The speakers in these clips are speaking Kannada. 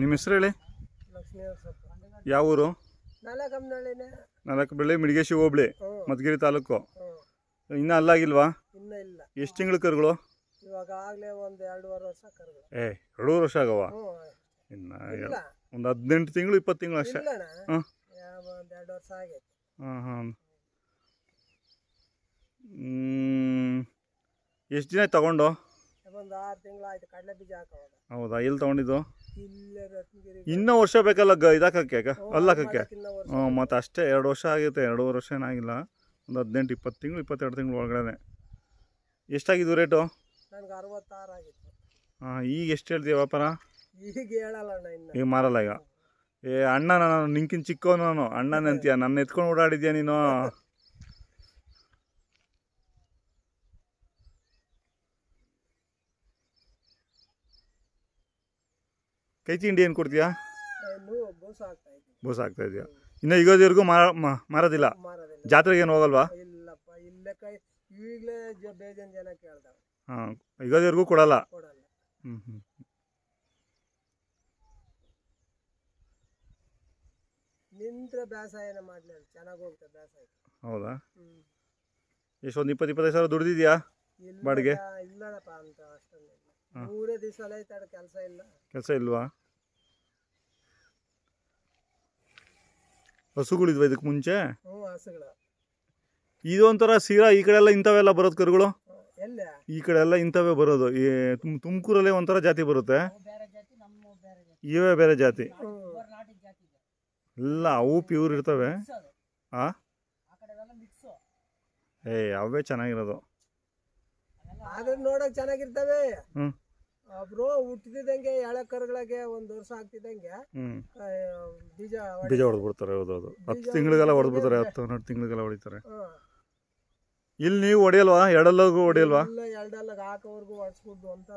ನಿಮ್ಮ ಹೆಸರು ಹೇಳಿ ಯಾವ ಊರು ನಾಲ್ಕು ಮಿಡಿಗೇಶಿ ಹೋಬಳಿ ಮಧುಗಿರಿ ತಾಲೂಕು ಇನ್ನೂ ಅಲ್ಲಾಗಿಲ್ವಾ ಇಲ್ಲ ಎಷ್ಟು ತಿಂಗಳು ಕರುಗಳು ಏ ಎರಡೂವರೆ ವರ್ಷ ಆಗವ ಇನ್ನ ಒಂದು ಹದಿನೆಂಟು ತಿಂಗಳು ಇಪ್ಪತ್ತು ತಿಂಗಳು ಅಷ್ಟೇ ಎಷ್ಟು ದಿನ ತಗೊಂಡು ಆರು ಹೌದಾ ಎಲ್ಲಿ ತಗೊಂಡಿದ್ದು ಇನ್ನೂ ವರ್ಷ ಬೇಕಲ್ಲ ಗ ಇದಾಕಕ್ಕೆ ಅಕ್ಕ ಅಲ್ಲಾಕಕ್ಕೆ ಹ್ಞೂ ಮತ್ತು ಅಷ್ಟೇ ಎರಡು ವರ್ಷ ಆಗೈತೆ ಎರಡೂವರೆ ವರ್ಷ ಏನಾಗಿಲ್ಲ ಒಂದು ಹದಿನೆಂಟು ಇಪ್ಪತ್ತು ತಿಂಗಳು ಇಪ್ಪತ್ತೆರಡು ತಿಂಗಳು ಒಳಗಡೆ ಎಷ್ಟಾಗಿದ್ದು ರೇಟು ನನಗೆ ಹಾಂ ಈಗ ಎಷ್ಟು ಹೇಳ್ತೀಯ ವ್ಯಾಪಾರ ಈಗ ಹೇಳಲ್ಲ ಈಗ ಮಾರಲ್ಲ ಈಗ ಏ ಅಣ್ಣ ನಾನು ನಿಂಕಿನ ಚಿಕ್ಕವನು ನಾನು ಅಣ್ಣನೇ ಅಂತೀಯ ನನ್ನ ಎತ್ಕೊಂಡು ಓಡಾಡಿದ್ಯಾ ನೀನು ಕೈ ತಿಂಡಿ ಏನು ಕೊಡ್ತೀಯಾ ಬೋಸ ಆಗ್ತಾ ಇದೆಯಾ ಇನ್ನು ಮಾರ ಮಾರೋದಿಲ್ಲ ಜಾತ್ರೆಗೆ ಏನು ಹೋಗಲ್ವಾ ಹಾಂ ಇಗೋದಿವರೆಗೂ ಕೊಡಲ್ಲ ಹ್ಞೂ ಹ್ಞೂ ಹೌದಾ ಎಷ್ಟೊಂದು ಇಪ್ಪತ್ತು ಇಪ್ಪತ್ತೈದು ಸಾವಿರ ದುಡ್ದಿದ್ಯಾ ಬಾಡಿಗೆ ಕೆಲಸ ಇಲ್ವಾ ಹಸುಗಳಿದ್ವಾ ಇದಕ್ಕೆ ಮುಂಚೆ ಇದು ಒಂಥರ ಇದೊಂಥರ ಸೀರಾ ಈ ಕಡೆ ಎಲ್ಲ ಇಂಥವೆಲ್ಲ ಬರೋದು ಕರುಗಳು ಈ ಕಡೆ ಎಲ್ಲ ಇಂಥವೇ ಬರೋದು ಈ ತುಮ್ ತುಮಕೂರಲ್ಲೇ ಒಂಥರ ಜಾತಿ ಬರುತ್ತೆ ಇವೇ ಬೇರೆ ಜಾತಿ ಎಲ್ಲ ಅವು ಪ್ಯೂರ್ ಇರ್ತವೆ ಹಾಂ ಏಯ್ ಅವೇ ಚೆನ್ನಾಗಿರೋದು ಆದ್ರೆ ನೋಡಕ್ ಚೆನ್ನಾಗಿರ್ತವೆ ಹ್ಮ್ ಒಬ್ರು ಹುಟ್ಟಿದಂಗೆ ಎಳೆ ಕರುಗಳಿಗೆ ಒಂದ್ ವರ್ಷ ಆಗ್ತಿದ್ದಂಗೆ ಹ್ಮ್ ಬೀಜ ಬೀಜ ಬಿಡ್ತಾರೆ ಹೌದೌದು ಹತ್ತು ತಿಂಗಳಿಗೆಲ್ಲ ಹೊಡೆದ್ಬಿಡ್ತಾರೆ ಬಿಡ್ತಾರೆ ಹತ್ತು ಹನ್ನೆರಡು ತಿಂಗಳಿಗೆಲ್ಲ ಹೊಡಿತಾರೆ ಇಲ್ಲಿ ನೀವು ಹೊಡೆಯಲ್ವಾ ಎರಡಲ್ಲೂ ಹೊಡೆಯಲ್ವಾ ಇಲ್ಲ ಅಂತ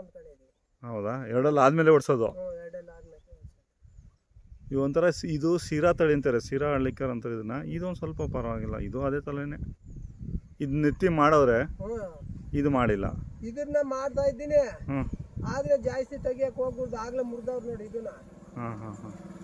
ಹೌದಾ ಎರಡಲ್ಲ ಆದ್ಮೇಲೆ ಹೊಡ್ಸೋದು ಹ್ಮ್ ಒಂಥರ ಇದು ಸೀರಾ ತಳಿ ಅಂತಾರೆ ಸೀರಾ ಹಳ್ಳಿಕರ್ ಅಂತಾರೆ ಇದನ್ನ ಇದೊಂದು ಸ್ವಲ್ಪ ಪರವಾಗಿಲ್ಲ ಇದು ಅದೇ ತಲೆನೇ ಇದ್ ನೆತ್ತಿ ಮಾಡೋದ್ರೆ ಇದು ಮಾಡಿಲ್ಲ ಇದನ್ನ ಮಾಡ್ತಾ ಇದ್ದೀನಿ ಆದ್ರೆ ಜಾಸ್ತಿ ತೆಗಿಯಕ್ ಹೋಗ್ಬಿಡ್ದು ಆಗ್ಲೇ ಮುರಿದವ್ರು ನೋಡಿ ಇದನ್ನ